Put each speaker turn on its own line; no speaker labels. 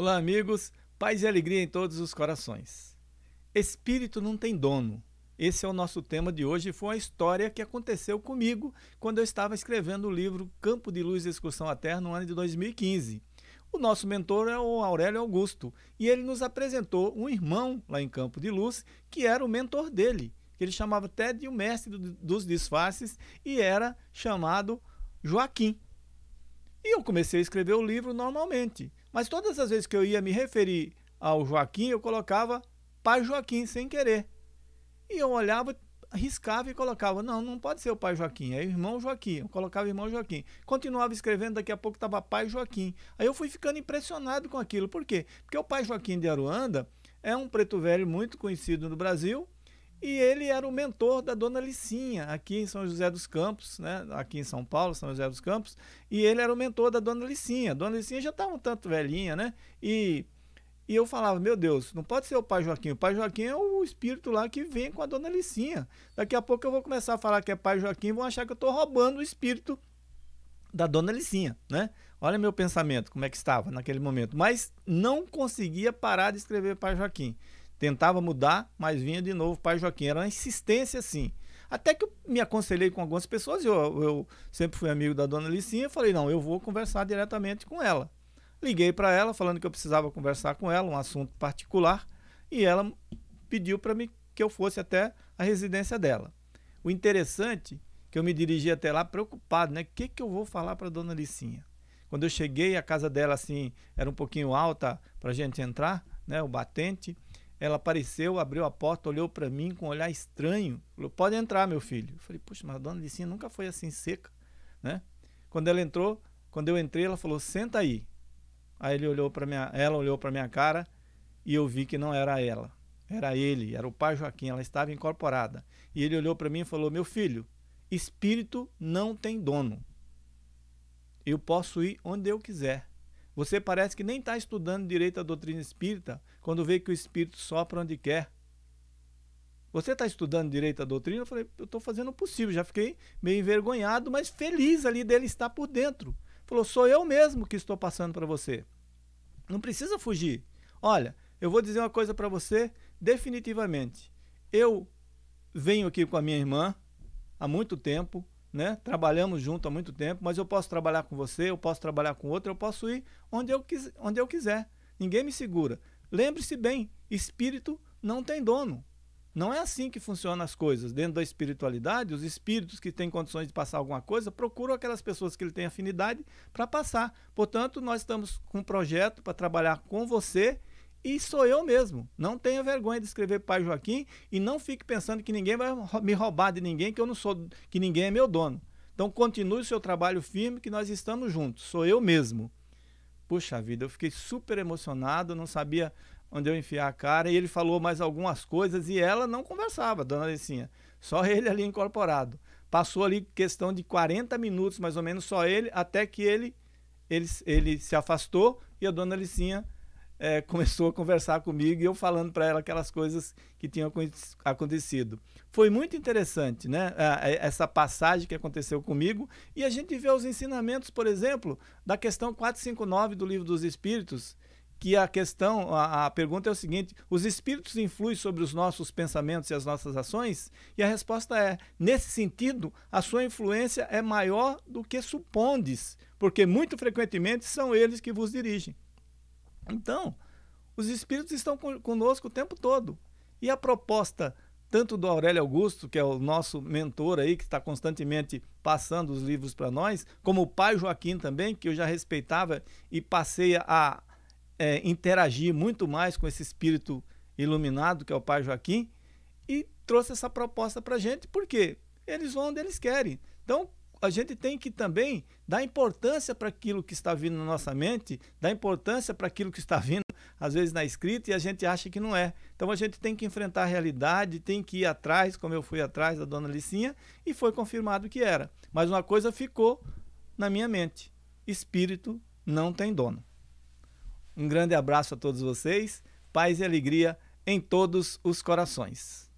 Olá, amigos. Paz e alegria em todos os corações. Espírito não tem dono. Esse é o nosso tema de hoje. Foi uma história que aconteceu comigo quando eu estava escrevendo o livro Campo de Luz e Excursão à Terra no ano de 2015. O nosso mentor é o Aurélio Augusto e ele nos apresentou um irmão lá em Campo de Luz que era o mentor dele, que ele chamava até de o mestre dos disfarces e era chamado Joaquim. E eu comecei a escrever o livro normalmente. Mas todas as vezes que eu ia me referir ao Joaquim, eu colocava pai Joaquim sem querer. E eu olhava, riscava e colocava, não, não pode ser o pai Joaquim, é o irmão Joaquim. Eu colocava irmão Joaquim. Continuava escrevendo, daqui a pouco estava pai Joaquim. Aí eu fui ficando impressionado com aquilo. Por quê? Porque o pai Joaquim de Aruanda é um preto velho muito conhecido no Brasil e ele era o mentor da dona Licinha, aqui em São José dos Campos, né? aqui em São Paulo, São José dos Campos. E ele era o mentor da dona Licinha. Dona Licinha já estava um tanto velhinha, né? E, e eu falava: Meu Deus, não pode ser o pai Joaquim. O pai Joaquim é o espírito lá que vem com a dona Licinha. Daqui a pouco eu vou começar a falar que é pai Joaquim e vão achar que eu estou roubando o espírito da dona Licinha, né? Olha meu pensamento, como é que estava naquele momento. Mas não conseguia parar de escrever pai Joaquim. Tentava mudar, mas vinha de novo Pai Joaquim. Era uma insistência assim. Até que eu me aconselhei com algumas pessoas, eu, eu sempre fui amigo da dona Licinha, falei, não, eu vou conversar diretamente com ela. Liguei para ela falando que eu precisava conversar com ela, um assunto particular, e ela pediu para mim que eu fosse até a residência dela. O interessante é que eu me dirigi até lá preocupado, né? O que, que eu vou falar para dona Licinha? Quando eu cheguei, a casa dela assim era um pouquinho alta para a gente entrar, né? O batente. Ela apareceu, abriu a porta, olhou para mim com um olhar estranho. Falou: Pode entrar, meu filho. Eu falei: Puxa, mas a dona Licinha nunca foi assim seca, né? Quando ela entrou, quando eu entrei, ela falou: Senta aí. Aí ele olhou para minha, ela olhou para minha cara e eu vi que não era ela, era ele, era o pai Joaquim. Ela estava incorporada. E ele olhou para mim e falou: Meu filho, espírito não tem dono. Eu posso ir onde eu quiser. Você parece que nem está estudando direito a doutrina espírita quando vê que o espírito sopra onde quer. Você está estudando direito a doutrina? Eu falei, eu estou fazendo o possível. Já fiquei meio envergonhado, mas feliz ali dele estar por dentro. Falou, sou eu mesmo que estou passando para você. Não precisa fugir. Olha, eu vou dizer uma coisa para você definitivamente. Eu venho aqui com a minha irmã há muito tempo né? Trabalhamos junto há muito tempo, mas eu posso trabalhar com você, eu posso trabalhar com outro, eu posso ir onde eu, quis, onde eu quiser. Ninguém me segura. Lembre-se bem, espírito não tem dono. Não é assim que funcionam as coisas. Dentro da espiritualidade, os espíritos que têm condições de passar alguma coisa procuram aquelas pessoas que ele tem afinidade para passar. Portanto, nós estamos com um projeto para trabalhar com você e sou eu mesmo. Não tenha vergonha de escrever Pai Joaquim e não fique pensando que ninguém vai me roubar de ninguém, que eu não sou, que ninguém é meu dono. Então continue o seu trabalho firme, que nós estamos juntos. Sou eu mesmo. Puxa vida, eu fiquei super emocionado, não sabia onde eu enfiar a cara. E ele falou mais algumas coisas e ela não conversava, dona Alicinha. Só ele ali incorporado. Passou ali questão de 40 minutos, mais ou menos, só ele, até que ele, ele, ele se afastou e a dona Alicinha é, começou a conversar comigo e eu falando para ela aquelas coisas que tinham acontecido. Foi muito interessante, né? Essa passagem que aconteceu comigo e a gente vê os ensinamentos, por exemplo, da questão 459 do Livro dos Espíritos, que a questão, a, a, pergunta é o seguinte: os espíritos influem sobre os nossos pensamentos e as nossas ações? E a resposta é: nesse sentido, a sua influência é maior do que supondes, porque muito frequentemente são eles que vos dirigem. Então, os espíritos estão conosco o tempo todo. E a proposta tanto do Aurélio Augusto, que é o nosso mentor aí, que está constantemente passando os livros para nós, como o pai Joaquim também, que eu já respeitava e passei a é, interagir muito mais com esse espírito iluminado, que é o pai Joaquim, e trouxe essa proposta para a gente, porque eles vão onde eles querem. Então, a gente tem que também dar importância para aquilo que está vindo na nossa mente, dar importância para aquilo que está vindo, às vezes, na escrita, e a gente acha que não é. Então a gente tem que enfrentar a realidade, tem que ir atrás, como eu fui atrás da dona Licinha, e foi confirmado que era. Mas uma coisa ficou na minha mente: espírito não tem dono. Um grande abraço a todos vocês, paz e alegria em todos os corações.